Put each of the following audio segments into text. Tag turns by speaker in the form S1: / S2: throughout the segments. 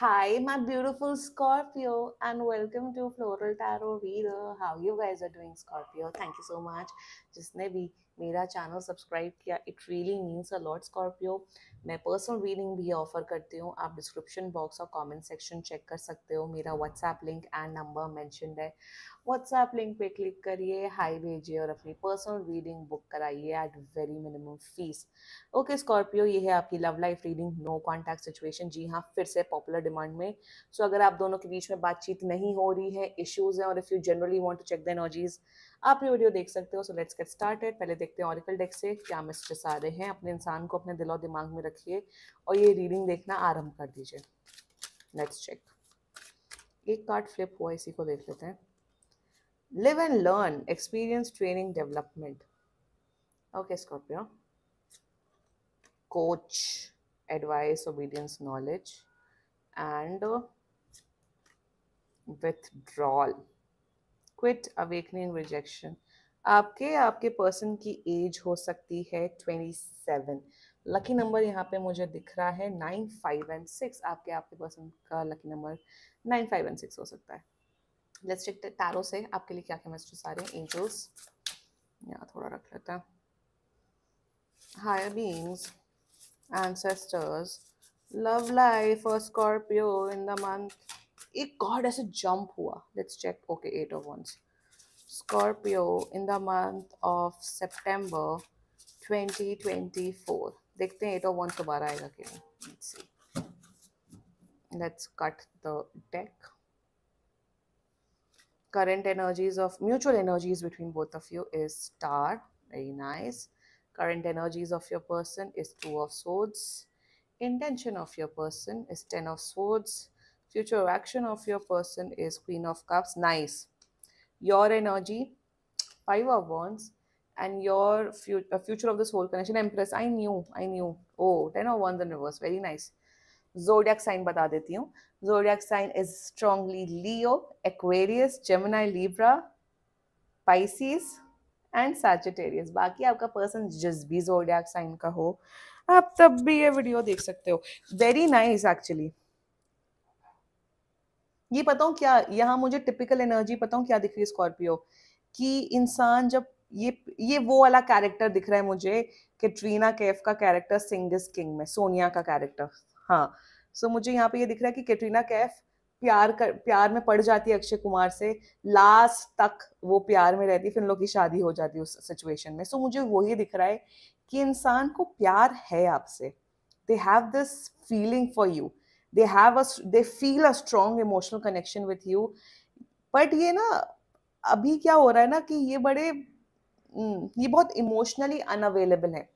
S1: Hi, my beautiful Scorpio, and welcome to Floral Tarot Reader. How you guys are doing, Scorpio? Thank you so much. Just maybe मेरा channel subscribe किया it really means a lot Scorpio मैं personal reading भी offer करती हूँ आप description box और comment section check कर सकते हो मेरा WhatsApp link and number mentioned है व्हाट्सएप लिंक पे क्लिक करिए हाई भेजिए और अपनी पर्सनल रीडिंग बुक कराइए at very minimum fees okay Scorpio ये है आपकी love life reading no contact situation जी हाँ फिर से पॉपुलर डिमांड में सो so, अगर आप दोनों के बीच में बातचीत नहीं हो रही है इश्यूज हैं और if you generally want to check the energies आप ये वीडियो देख सकते हो सो लेट्स गेट स्टार्टेड पहले देखते हैं ऑरिकल डेक से क्या मिस्ट्रेस आ रहे हैं अपने इंसान को अपने दिल और दिमाग में रखिए और ये रीडिंग देखना आरंभ कर दीजिए लेट्स चेक एक कार्ड फ्लिप हुआ इसी को देख लेते हैं live and learn experience training development okay Scorpio coach advice obedience knowledge and withdrawal quit awakening rejection आपके आपके पर्सन की एज हो सकती है ट्वेंटी सेवन लकी नंबर यहाँ पे मुझे दिख रहा है नाइन फाइव एंड सिक्स आपके आपके पर्सन का lucky number nine five and six हो सकता है लेट्स चेक टैरो से आपके लिए क्या क्या मैसेज आ रहे हैं एंजल्स यहाँ थोड़ा रख लेता higher beings ancestors love life और स्कॉर्पियो इन द मंथ एक कार्ड ऐसे जंप हुआ let's check okay eight of wands Scorpio in the month of September 2024 देखते हैं एट ऑफ वंस दोबारा आएगा कि नहीं let's cut the deck current energies of mutual energies between both of you is star very nice current energies of your person is two of swords intention of your person is ten of swords Future action of your person is Queen of Cups. Nice. Your energy, Five of Wands, and your fu- uh, future of this whole connection, Empress. I knew, I knew. Oh, Ten of Wands in reverse. Very nice. Zodiac sign बता देती हूँ. Zodiac sign is strongly Leo, Aquarius, Gemini, Libra, Pisces and Sagittarius. बाकी आपका person just be zodiac sign ka ho. आप तब भी ये video. देख सकते हो वेरी नाइस ये पता हूँ क्या यहाँ मुझे टिपिकल एनर्जी पता हूँ क्या दिख रही है स्कॉर्पियो कि इंसान जब ये ये वो वाला कैरेक्टर दिख रहा है मुझे कैटरीना कैफ का कैरेक्टर सिंग किंग में सोनिया का कैरेक्टर हाँ सो so, मुझे यहाँ पे ये दिख रहा है कि कैटरीना कैफ प्यार कर प्यार में पड़ जाती है अक्षय कुमार से लास्ट तक वो प्यार में रहती है फिर उन लोग की शादी हो जाती है उस सिचुएशन में सो so, मुझे वही दिख रहा है कि इंसान को प्यार है आपसे they have this feeling for you they have a they feel a strong emotional connection with you but ये ना अभी क्या हो रहा है ना कि ये बड़े हम्म, ये बहुत इमोशनली अनअवेलेबल है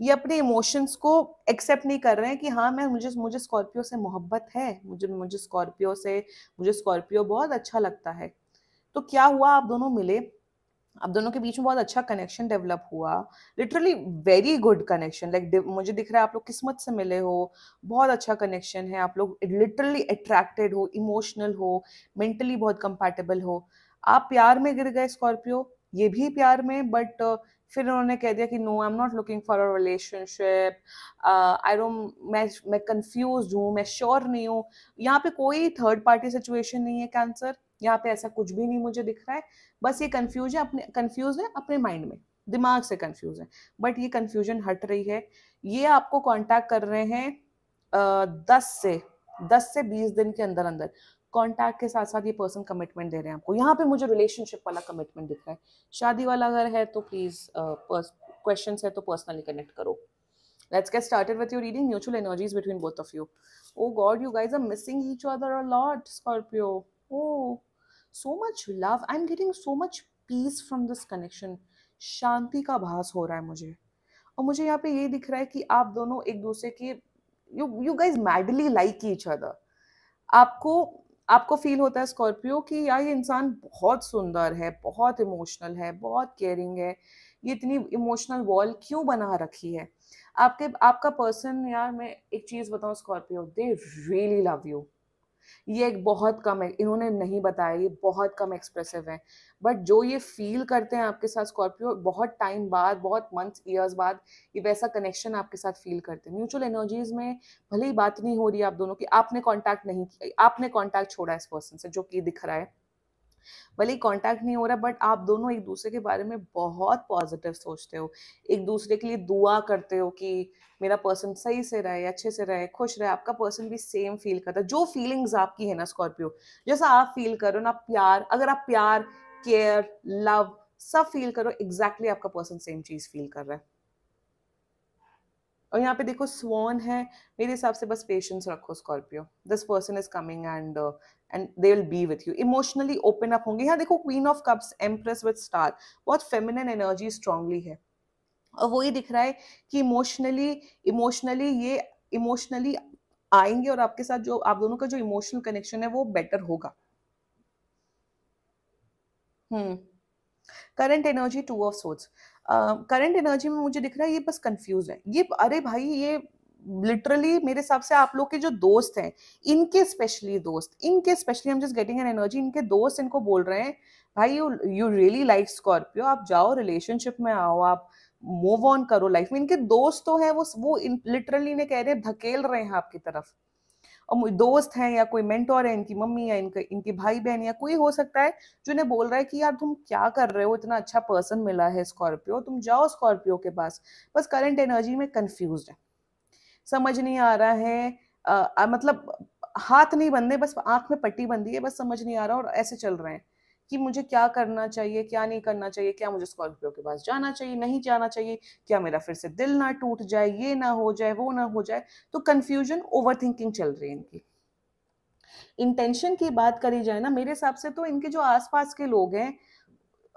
S1: ये अपने इमोशंस को एक्सेप्ट नहीं कर रहे हैं कि हाँ मैं मुझे मुझे स्कॉर्पियो से मोहब्बत है मुझे मुझे स्कॉर्पियो से मुझे स्कॉर्पियो बहुत अच्छा लगता है तो क्या हुआ आप दोनों मिले अब दोनों के बीच में बहुत अच्छा कनेक्शन डेवलप हुआ literally very good connection like मुझे दिख रहा है आप लोग किस्मत से मिले हो बहुत अच्छा कनेक्शन है आप लोग लिटरली अट्रैक्टेड हो इमोशनल हो मेंटली बहुत कंपैटिबल हो आप प्यार में गिर गए स्कॉर्पियो ये भी प्यार में बट uh, फिर उन्होंने कह दिया कि no I am not looking for a relationship I don't मैं मैं कंफ्यूज हूँ मैं श्योर नहीं हूँ यहाँ पे कोई थर्ड पार्टी सिचुएशन नहीं है कैंसर यहाँ पे ऐसा कुछ भी नहीं मुझे दिख रहा है बस ये कन्फ्यूज है अपने कन्फ्यूज है अपने माइंड में दिमाग से कन्फ्यूज है बट ये कन्फ्यूजन हट रही है ये आपको कांटेक्ट कर रहे हैं दस से दस से बीस दिन के अंदर अंदर कांटेक्ट के साथ साथ ये पर्सन कमिटमेंट दे रहे हैं आपको यहाँ पे मुझे रिलेशनशिप वाला कमिटमेंट दिख रहा है शादी वाला अगर है तो प्लीज़ क्वेश्चन है तो पर्सनली कनेक्ट करो let's get started with your reading mutual energies between both of you oh god you guys are missing each other a lot scorpio oh so much love I am getting so much peace from this connection शांति का भास हो रहा है मुझे और मुझे यहाँ पे ये दिख रहा है कि आप दोनों एक दूसरे के you you guys madly like each other आपको आपको फील होता है स्कॉर्पियो कि यार ये इंसान बहुत सुंदर है बहुत इमोशनल है बहुत केयरिंग है ये इतनी इमोशनल वॉल क्यों बना रखी है आपके आपका पर्सन यार मैं एक चीज़ बताऊँ Scorpio they really love you ये एक बहुत कम है इन्होंने नहीं बताया ये बहुत कम एक्सप्रेसिव है बट जो ये फील करते हैं आपके साथ स्कॉर्पियो बहुत टाइम बाद बहुत मंथ ईयर्स बाद ये वैसा कनेक्शन आपके साथ फील करते हैं म्यूचुअल एनर्जीज में भले ही बात नहीं हो रही आप दोनों की आपने कॉन्टैक्ट नहीं किया आपने कॉन्टैक्ट छोड़ा इस पर्सन से जो कि दिख रहा है भले कॉन्टैक्ट नहीं हो रहा बट आप दोनों एक दूसरे के बारे में बहुत पॉजिटिव सोचते हो एक दूसरे के लिए दुआ करते हो कि मेरा पर्सन सही से रहे अच्छे से रहे खुश रहे आपका पर्सन भी सेम फील करता है जो फीलिंग्स आपकी है ना स्कॉर्पियो जैसा आप फील करो ना प्यार अगर आप प्यार केयर लव सब फील करो एग्जैक्टली exactly आपका पर्सन सेम चीज फील कर रहा है और यहाँ पे देखो स्वॉन है मेरे हिसाब से बस पेशेंस रखो Scorpio this person is coming and and they will be with you emotionally open up होंगे यहाँ देखो queen of cups empress with star बहुत फेमिनिन एनर्जी स्ट्रांगली है और वो ये दिख रहा है कि इमोशनली इमोशनली ये इमोशनली आएंगे और आपके साथ जो आप दोनों का जो इमोशनल कनेक्शन है वो बेटर होगा current energy two of swords current energy में मुझे दिख रहा है ये बस कंफ्यूज है ये अरे भाई ये लिटरली मेरे हिसाब से आप लोग के जो दोस्त हैं इनके स्पेशली दोस्त इनके स्पेशली हम जस्ट गेटिंग एन एनर्जी इनके दोस्त इनको बोल रहे हैं भाई you you really like Scorpio आप जाओ रिलेशनशिप में आओ आप मूव ऑन करो लाइफ में इनके दोस्त तो हैं वो वो लिटरली ने कह रहे हैं धकेल रहे हैं आपकी तरफ और दोस्त हैं या कोई मेंटोर है इनकी मम्मी या इनके इनकी भाई बहन या कोई हो सकता है जो इन्हें बोल रहा है कि यार तुम क्या कर रहे हो इतना अच्छा पर्सन मिला है स्कॉर्पियो तुम जाओ स्कॉर्पियो के पास बस करंट एनर्जी में कंफ्यूज है समझ नहीं आ रहा है आ, मतलब हाथ नहीं बंधे बस आंख में पट्टी बंधी है बस समझ नहीं आ रहा और ऐसे चल रहे हैं कि मुझे क्या करना चाहिए क्या नहीं करना चाहिए क्या मुझे स्कॉर्पियो के पास जाना चाहिए नहीं जाना चाहिए क्या मेरा फिर से दिल ना टूट जाए ये ना हो जाए वो ना हो जाए तो कंफ्यूजन ओवर थिंकिंग चल रही है इनकी इंटेंशन की बात करी जाए ना मेरे हिसाब से तो इनके जो आसपास के लोग हैं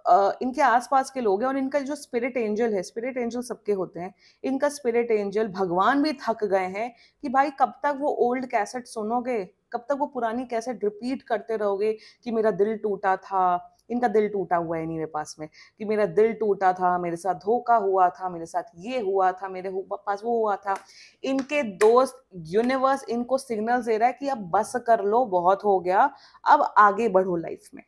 S1: इनके आसपास के लोग हैं और इनका जो स्पिरिट एंजल है स्पिरिट एंजल सबके होते हैं इनका स्पिरिट एंजल भगवान भी थक गए हैं कि भाई कब तक वो ओल्ड कैसेट सुनोगे कब तक वो पुरानी कैसेट रिपीट करते रहोगे कि मेरा दिल टूटा था इनका दिल टूटा हुआ है मेरे पास में कि मेरा दिल टूटा था मेरे साथ धोखा हुआ था मेरे साथ ये हुआ था मेरे पास वो हुआ था इनके दोस्त यूनिवर्स इनको सिग्नल दे रहा है कि अब बस कर लो बहुत हो गया अब आगे बढ़ो लाइफ में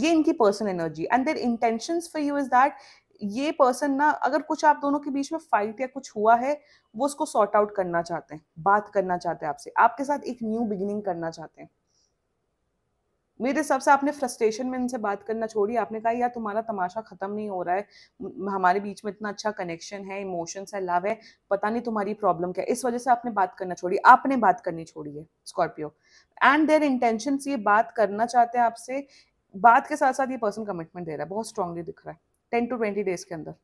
S1: ये इनकी personal energy and their intention for you is that ये पर्सन ना अगर कुछ आप दोनों के बीच में फाइट या कुछ हुआ है वो उसको सॉर्ट आउट करना चाहते हैं बात करना चाहते हैं आपसे आपके साथ एक न्यू बिगिनिंग करना चाहते हैं मेरे हिसाब से आपने फ्रस्ट्रेशन में इनसे बात करना छोड़ी आपने कहा यार तुम्हारा तमाशा खत्म नहीं हो रहा है हमारे बीच में इतना अच्छा कनेक्शन है इमोशंस है लव है पता नहीं तुम्हारी प्रॉब्लम क्या है इस वजह से आपने बात करना छोड़ी आपने बात करनी छोड़ी है स्कॉर्पियो एंड देयर इंटेंशन ये बात करना चाहते हैं आपसे बात के साथ साथ ये पर्सन कमिटमेंट दे रहा है बहुत स्ट्रांगली दिख रहा है टेन टू ट्वेंटी डेज के अंदर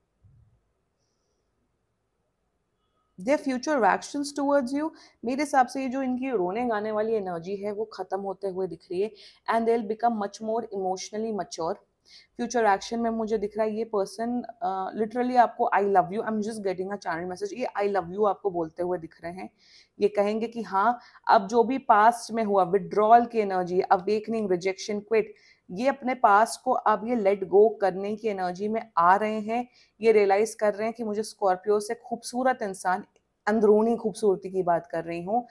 S1: their future action towards you मेरे हिसाब से जो इनकी रोने गाने वाली एनर्जी है वो खत्म होते हुए दिख रही है and they become much more emotionally mature future action में मुझे दिख रहा है ये पर्सन लिटरली uh, आपको I love you I am just getting a channel message ये आई लव यू आपको बोलते हुए दिख रहे हैं ये कहेंगे कि हाँ अब जो भी पास्ट में हुआ विदड्रॉल की एनर्जी अवेकनिंग रिजेक्शन क्विट ये अपने पास को अब ये लेट गो करने की एनर्जी में आ रहे हैं ये रियलाइज़ कर रहे हैं कि मुझे स्कॉर्पियो से खूबसूरत इंसान अंदरूनी खूबसूरती की बात कर रही हूँ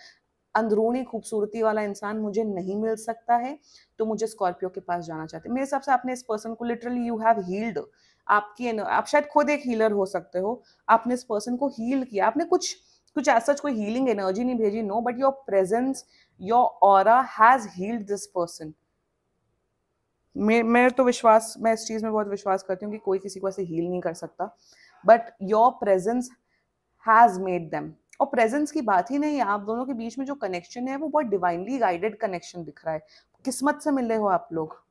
S1: अंदरूनी खूबसूरती वाला इंसान मुझे नहीं मिल सकता है तो मुझे स्कॉर्पियो के पास जाना चाहते मेरे हिसाब से आपने इस पर्सन को लिटरली यू हैव हील्ड आपकी आप शायद खुद एक हीलर हो सकते हो आपने इस पर्सन को हील किया आपने कुछ कुछ ऐसा कोई हीलिंग एनर्जी नहीं भेजी no but your presence your aura has healed this person मे मैं तो विश्वास मैं इस चीज़ में बहुत विश्वास करती हूँ कि कोई किसी को ऐसे हील नहीं कर सकता but your presence has made them और प्रेजेंस की बात ही नहीं है आप दोनों के बीच में जो कनेक्शन है वो बहुत डिवाइनली गाइडेड कनेक्शन दिख रहा है किस्मत से मिले हो आप लोग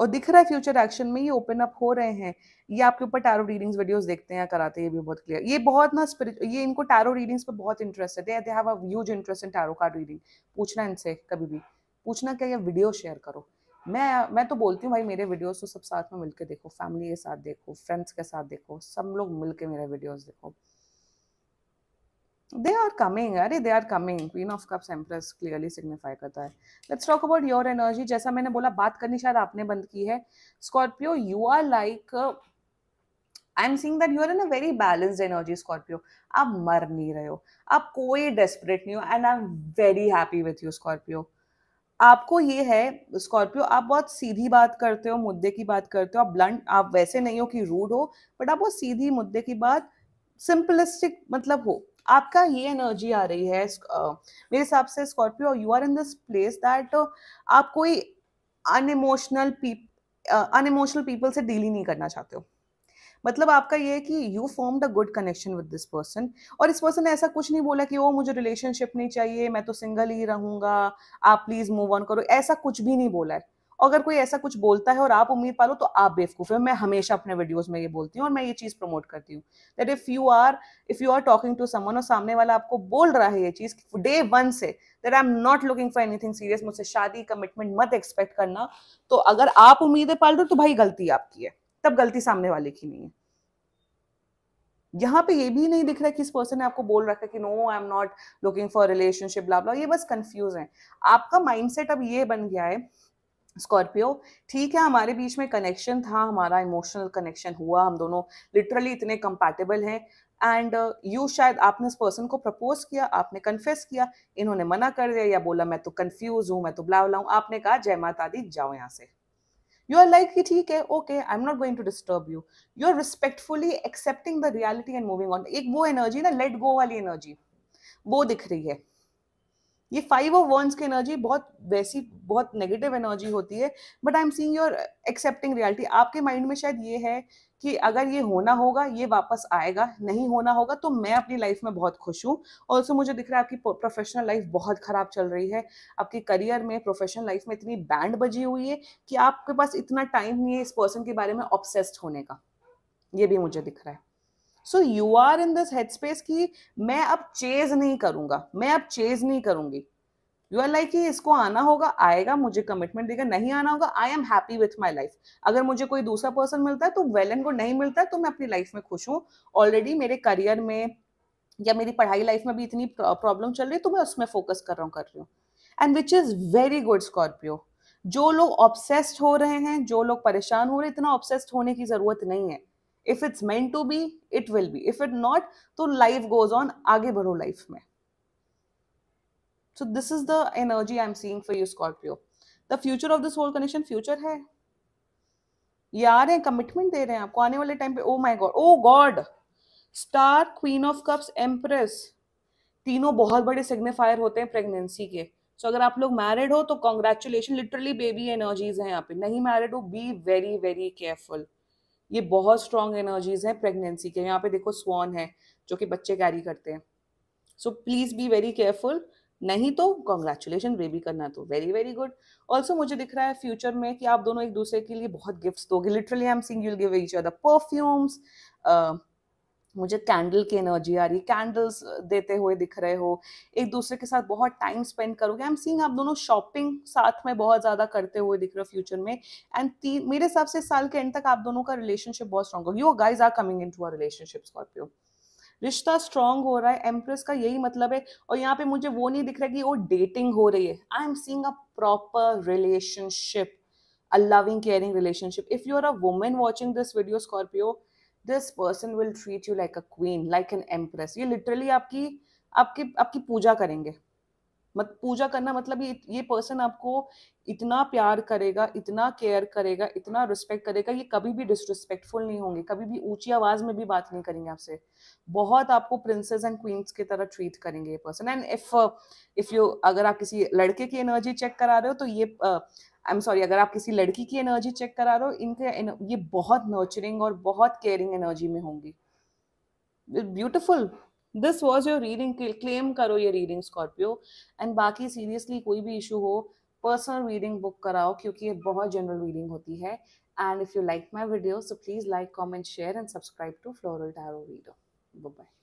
S1: और दिख रहा है फ्यूचर एक्शन में ये ओपन अप हो रहे हैं ये आपके ऊपर टैरो रीडिंग्स वीडियोस देखते हैं कराते हैं ये भी बहुत क्लियर ये बहुत ना स्पिरिट ये इनको टैरो रीडिंग्स पे बहुत इंटरेस्टेड है they have a huge interest in tarot card reading पूछना इनसे कभी भी पूछना क्या ये वीडियो शेयर करो मैं मैं तो बोलती हूँ भाई मेरे वीडियोस तो सब साथ में मिलके देखो फैमिली के साथ देखो फ्रेंड्स के साथ देखो सब लोग मिलके मेरे वीडियोस देखो दे आर कमिंग अरे they are coming queen of cups empress clearly signify करता है let's talk about your energy जैसा मैंने बोला बात करनी शायद आपने बंद की है Scorpio you are like I am seeing that you are in a very balanced energy Scorpio आप मर नहीं रहे हो आप कोई डेस्परेट नहीं हो and I am very happy with you Scorpio आपको ये है स्कॉर्पियो आप बहुत सीधी बात करते हो मुद्दे की बात करते हो आप ब्लंट आप वैसे नहीं हो कि रूड हो बट आप वो सीधी मुद्दे की बात सिंपलिस्टिक मतलब हो आपका ये एनर्जी आ रही है मेरे हिसाब से Scorpio you are in this place that आप कोई अनइमोशनल पीप अनइमोशनल पीपल से डील ही नहीं करना चाहते हो मतलब आपका ये है कि you form the good connection with this person और इस पर्सन ने ऐसा कुछ नहीं बोला कि वो मुझे रिलेशनशिप नहीं चाहिए मैं तो सिंगल ही रहूंगा आप प्लीज मूव ऑन करो ऐसा कुछ भी नहीं बोला है अगर कोई ऐसा कुछ बोलता है और आप उम्मीद पालो तो आप बेवकूफ़ है मैं हमेशा अपने वीडियोस में ये बोलती हूँ और मैं ये चीज़ प्रमोट करती हूँ that if you are if you are talking to someone और सामने वाला आपको बोल रहा है ये चीज़ डे वन से that I am not looking for anything serious मुझसे शादी कमिटमेंट मत एक्सपेक्ट करना तो अगर आप उम्मीदें पाल रहे हो तो भाई गलती आपकी है तब गलती सामने वाले की नहीं है यहाँ पे ये भी नहीं दिख रहा है किस पर्सन ने आपको बोल रखा है कि no I am not looking for relationship blah blah ये बस कंफ्यूज है आपका माइंडसेट अब ये बन गया है स्कॉर्पियो ठीक है हमारे बीच में कनेक्शन था हमारा इमोशनल कनेक्शन हुआ हम दोनों लिटरली इतने कंपैटिबल हैं एंड यू uh, शायद आपने इस पर्सन को प्रपोज किया आपने कन्फेस किया इन्होंने मना कर दिया या बोला मैं तो कंफ्यूज हूँ मैं तो ब्ला हूँ आपने कहा जय माता दी जाओ यहाँ से you are like ठीक है okay I am not going to disturb you you are respectfully accepting the reality and moving on एक वो एनर्जी ना लेट गो वाली एनर्जी वो दिख रही है ये फाइव ऑफ वर्ड्स की एनर्जी बहुत वैसी बहुत नेगेटिव एनर्जी होती है but I am seeing your accepting reality आपके माइंड में शायद ये है कि अगर ये होना होगा ये वापस आएगा नहीं होना होगा तो मैं अपनी लाइफ में बहुत खुश हूँ ऑल्सो मुझे दिख रहा है आपकी प्रोफेशनल लाइफ बहुत ख़राब चल रही है आपके करियर में प्रोफेशनल लाइफ में इतनी बैंड बजी हुई है कि आपके पास इतना टाइम नहीं है इस पर्सन के बारे में ऑब्सेस्ड होने का ये भी मुझे दिख रहा है so you are in this head space कि मैं अब चेज नहीं करूँगा मैं अब चेज नहीं करूंगी यू आर लाइक इसको आना होगा आएगा मुझे कमिटमेंट देगा नहीं आना होगा I am happy with my life अगर मुझे कोई दूसरा पर्सन मिलता है तो वेल एंड गुड नहीं मिलता है तो मैं अपनी लाइफ में खुश हूँ ऑलरेडी मेरे करियर में या मेरी पढ़ाई लाइफ में भी इतनी प्रॉब्लम चल रही है तो मैं उसमें फोकस कर रहा हूँ कर रही हूँ and which is very good Scorpio जो लोग ऑब्सेस्ड हो रहे हैं जो लोग परेशान हो रहे हैं इतना ऑब्सेस्ड होने की ज़रूरत नहीं है if it's meant to be it will be if it not तो लाइफ गोज ऑन आगे बढ़ो लाइफ में so this is the energy I am seeing for you Scorpio the future of this whole connection future है ये आ रहे हैं commitment दे रहे हैं आपको आने वाले टाइम पे oh my god oh god star queen of cups empress तीनों बहुत बड़े सिग्निफायर होते हैं प्रेगनेंसी के सो so, अगर आप लोग मैरिड हो तो कॉन्ग्रेचुलेशन लिटरली बेबी एनर्जीज हैं यहाँ पे नहीं मैरिड हो बी वेरी वेरी केयरफुल ये बहुत स्ट्रॉन्ग एनर्जीज हैं प्रेगनेंसी के यहाँ पे देखो स्वान है जो कि बच्चे कैरी करते हैं so please be very careful नहीं तो कॉन्ग्रेचुलेशन बेबी करना तो वेरी वेरी गुड ऑल्सो मुझे दिख रहा है फ्यूचर में कि आप दोनों एक दूसरे के लिए बहुत गिफ्ट दोगे literally I am seeing you'll give each other perfumes मुझे कैंडल की एनर्जी आ रही है कैंडल्स देते हुए दिख रहे हो एक दूसरे के साथ बहुत टाइम स्पेंड करोगे आई एम सीइंग आप दोनों शॉपिंग साथ में बहुत ज़्यादा करते हुए दिख रहे हो फ्यूचर में एंड तीन मेरे हिसाब से साल के एंड तक आप दोनों का रिलेशनशिप बहुत स्ट्रॉन्ग होगा you guys are coming into our relationship Scorpio रिश्ता स्ट्रॉन्ग हो रहा है एम्प्रेस का यही मतलब है और यहाँ पे मुझे वो नहीं दिख रहा कि वो डेटिंग हो रही है I am seeing a proper relationship a loving caring relationship if you are a women watching this video Scorpio this person will treat you like a queen like an empress ये literally आपकी आपकी आपकी पूजा करेंगे मत पूजा करना मतलब ये ये पर्सन आपको इतना प्यार करेगा इतना केयर करेगा इतना रिस्पेक्ट करेगा ये कभी भी डिसरिस्पेक्टफुल नहीं होंगे कभी भी ऊंची आवाज में भी बात नहीं करेंगे आपसे बहुत आपको प्रिंसेस एंड क्वींस की तरह ट्रीट करेंगे ये person and if if you अगर आप किसी लड़के की एनर्जी चेक करा रहे हो तो ये आई एम सॉरी अगर आप किसी लड़की की एनर्जी चेक करा रहे हो इनके ये बहुत नर्चरिंग और बहुत केयरिंग एनर्जी में होंगी beautiful this was your reading claim करो ये रीडिंग स्कॉर्पियो एंड बाकी सीरियसली कोई भी इशू हो पर्सनल रीडिंग बुक कराओ क्योंकि ये बहुत जनरल रीडिंग होती है and if you like my video so please like comment share and subscribe to floral tarot video bye